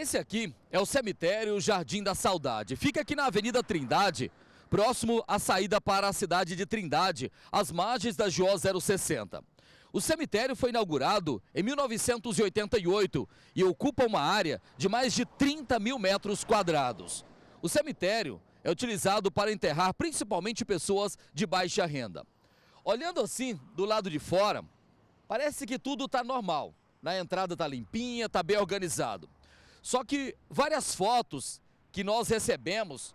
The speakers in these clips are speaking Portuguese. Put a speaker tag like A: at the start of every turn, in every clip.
A: Esse aqui é o cemitério Jardim da Saudade. Fica aqui na Avenida Trindade, próximo à saída para a cidade de Trindade, às margens da JO 060. O cemitério foi inaugurado em 1988 e ocupa uma área de mais de 30 mil metros quadrados. O cemitério é utilizado para enterrar principalmente pessoas de baixa renda. Olhando assim, do lado de fora, parece que tudo está normal. Na entrada está limpinha, está bem organizado. Só que várias fotos que nós recebemos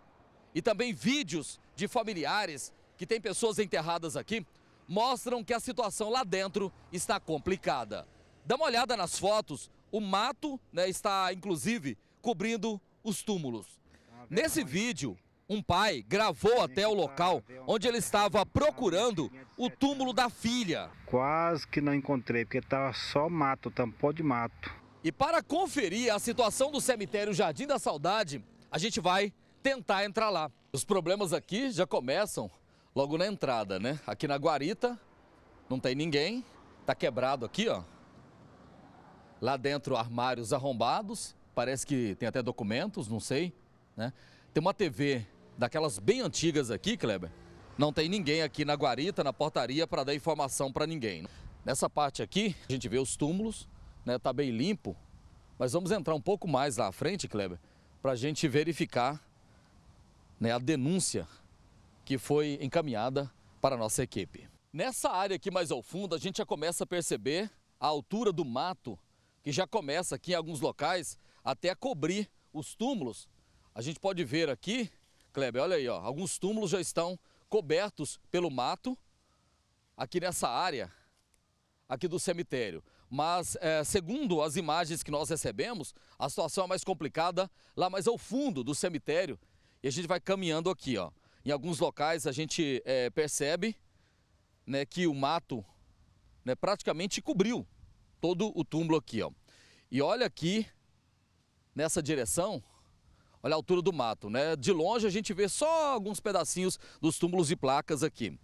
A: e também vídeos de familiares que tem pessoas enterradas aqui mostram que a situação lá dentro está complicada. Dá uma olhada nas fotos, o mato né, está inclusive cobrindo os túmulos. Nesse vídeo, um pai gravou até o local onde ele estava procurando o túmulo da filha. Quase que não encontrei, porque estava tá só mato, tampou de mato. E para conferir a situação do cemitério Jardim da Saudade, a gente vai tentar entrar lá. Os problemas aqui já começam logo na entrada, né? Aqui na guarita, não tem ninguém, tá quebrado aqui, ó. Lá dentro, armários arrombados, parece que tem até documentos, não sei, né? Tem uma TV daquelas bem antigas aqui, Kleber. Não tem ninguém aqui na guarita, na portaria, para dar informação para ninguém. Nessa parte aqui, a gente vê os túmulos, né? Tá bem limpo. Mas vamos entrar um pouco mais lá à frente, Kleber, para a gente verificar né, a denúncia que foi encaminhada para a nossa equipe. Nessa área aqui mais ao fundo, a gente já começa a perceber a altura do mato, que já começa aqui em alguns locais até a cobrir os túmulos. A gente pode ver aqui, Kleber, olha aí, ó, alguns túmulos já estão cobertos pelo mato aqui nessa área aqui do cemitério mas é, segundo as imagens que nós recebemos, a situação é mais complicada lá mais ao fundo do cemitério. E a gente vai caminhando aqui, ó. Em alguns locais a gente é, percebe né, que o mato né, praticamente cobriu todo o túmulo aqui, ó. E olha aqui nessa direção, olha a altura do mato, né? De longe a gente vê só alguns pedacinhos dos túmulos e placas aqui.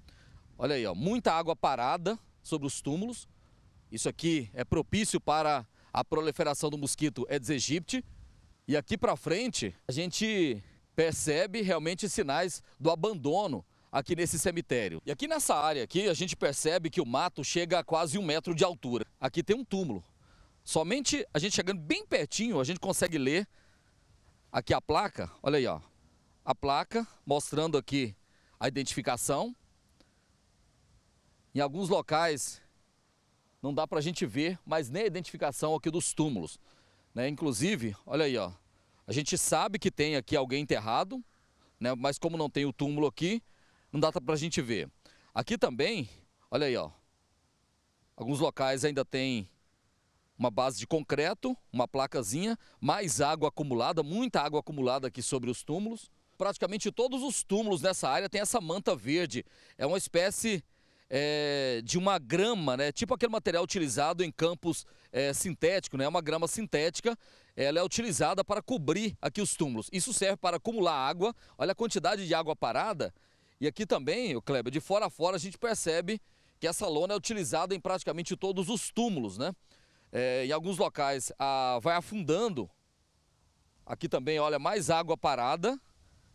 A: Olha aí, ó, muita água parada sobre os túmulos. Isso aqui é propício para a proliferação do mosquito Aedes aegypti. E aqui para frente, a gente percebe realmente sinais do abandono aqui nesse cemitério. E aqui nessa área aqui, a gente percebe que o mato chega a quase um metro de altura. Aqui tem um túmulo. Somente a gente chegando bem pertinho, a gente consegue ler aqui a placa. Olha aí, ó. A placa mostrando aqui a identificação. Em alguns locais não dá para a gente ver, mas nem a identificação aqui dos túmulos. Né? Inclusive, olha aí, ó, a gente sabe que tem aqui alguém enterrado, né? mas como não tem o túmulo aqui, não dá para a gente ver. Aqui também, olha aí, ó, alguns locais ainda tem uma base de concreto, uma placazinha, mais água acumulada, muita água acumulada aqui sobre os túmulos. Praticamente todos os túmulos nessa área tem essa manta verde. É uma espécie é, de uma grama, né? Tipo aquele material utilizado em campos eh, né? é, sintéticos, né? Uma grama sintética, ela é utilizada para cobrir aqui os túmulos. Isso serve para acumular água. Olha a quantidade de água parada. E aqui também, o Kleber, de fora a fora a gente percebe que essa lona é utilizada em praticamente todos os túmulos, né? É, em alguns locais a, vai afundando. Aqui também, olha, mais água parada,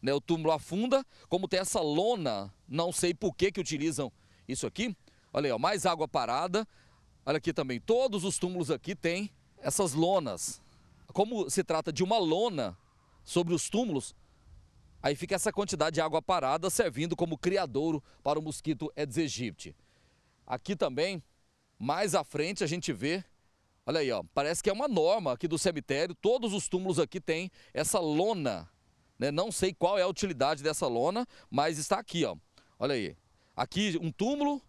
A: né? O túmulo afunda. Como tem essa lona, não sei por que que utilizam isso aqui, olha aí, ó, mais água parada. Olha aqui também, todos os túmulos aqui têm essas lonas. Como se trata de uma lona sobre os túmulos, aí fica essa quantidade de água parada servindo como criadouro para o mosquito Aedes aegypti. Aqui também, mais à frente, a gente vê Olha aí, ó, parece que é uma norma aqui do cemitério, todos os túmulos aqui têm essa lona, né? Não sei qual é a utilidade dessa lona, mas está aqui, ó. Olha aí. Aqui um túmulo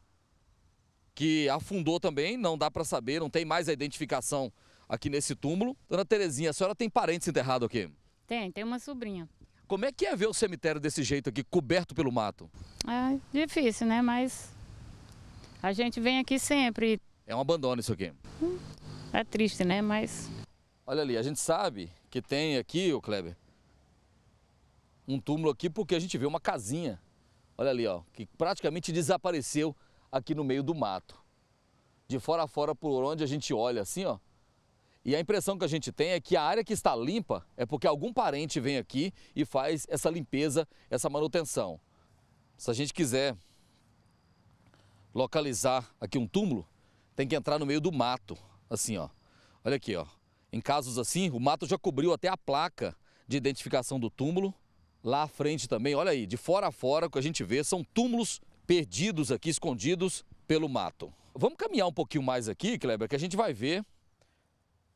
A: que afundou também, não dá para saber, não tem mais a identificação aqui nesse túmulo. Dona Terezinha, a senhora tem parentes enterrados aqui? Tem, tem uma sobrinha. Como é que é ver o cemitério desse jeito aqui, coberto pelo mato? É difícil, né? Mas a gente vem aqui sempre. É um abandono isso aqui. É triste, né? Mas... Olha ali, a gente sabe que tem aqui, o Kleber, um túmulo aqui porque a gente vê uma casinha olha ali, ó, que praticamente desapareceu aqui no meio do mato. De fora a fora, por onde a gente olha, assim, ó. E a impressão que a gente tem é que a área que está limpa é porque algum parente vem aqui e faz essa limpeza, essa manutenção. Se a gente quiser localizar aqui um túmulo, tem que entrar no meio do mato, assim, ó. Olha aqui, ó. Em casos assim, o mato já cobriu até a placa de identificação do túmulo Lá à frente também, olha aí, de fora a fora, o que a gente vê são túmulos perdidos aqui, escondidos pelo mato. Vamos caminhar um pouquinho mais aqui, Kleber, que a gente vai ver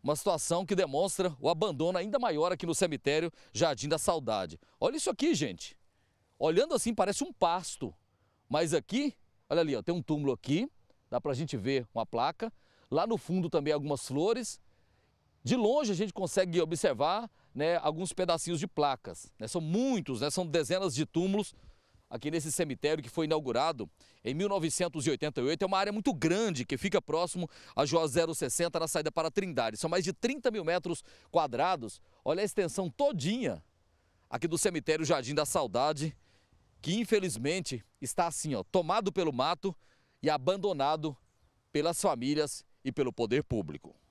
A: uma situação que demonstra o abandono ainda maior aqui no cemitério Jardim da Saudade. Olha isso aqui, gente. Olhando assim, parece um pasto. Mas aqui, olha ali, ó, tem um túmulo aqui, dá para a gente ver uma placa. Lá no fundo também algumas flores. De longe a gente consegue observar né, alguns pedacinhos de placas. Né? São muitos, né? são dezenas de túmulos aqui nesse cemitério que foi inaugurado em 1988. É uma área muito grande que fica próximo à Joás 060 na saída para Trindade. São mais de 30 mil metros quadrados. Olha a extensão todinha aqui do cemitério Jardim da Saudade, que infelizmente está assim, ó, tomado pelo mato e abandonado pelas famílias e pelo poder público.